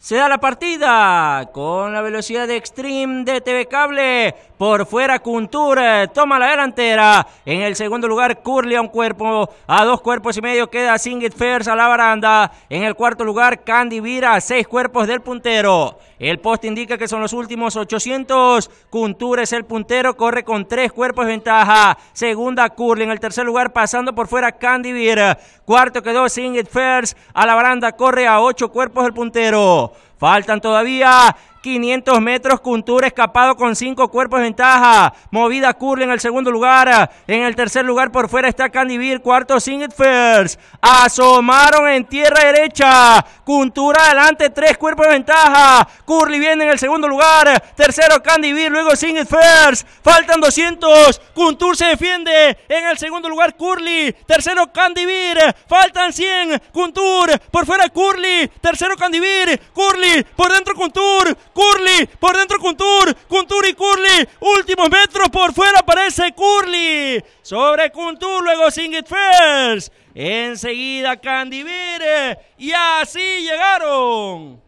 Se da la partida con la velocidad de Extreme de TV Cable. Por fuera Kuntur eh, toma la delantera. En el segundo lugar Curly a un cuerpo. A dos cuerpos y medio queda Singit First a la baranda. En el cuarto lugar Candy a seis cuerpos del puntero. El post indica que son los últimos 800. Kuntur es el puntero. Corre con tres cuerpos de ventaja. Segunda Curly. En el tercer lugar pasando por fuera Candy Cuarto quedó Singit First a la baranda. Corre a ocho cuerpos del puntero. Faltan todavía 500 metros, Kuntur escapado con cinco cuerpos de ventaja. Movida Curly en el segundo lugar. En el tercer lugar por fuera está Candivir. Cuarto First... Asomaron en tierra derecha. Kuntur adelante, tres cuerpos de ventaja. Curly viene en el segundo lugar. Tercero Candivir, luego First... Faltan 200. Kuntur se defiende. En el segundo lugar Curly. Tercero Candivir. Faltan 100. Kuntur. Por fuera Curly. Tercero Candivir. Curly. Por dentro Kuntur. Curly, por dentro Kuntur, Kuntur y Curly, últimos metros por fuera aparece Curly, sobre Kuntur, luego It First, enseguida Candivire, y así llegaron.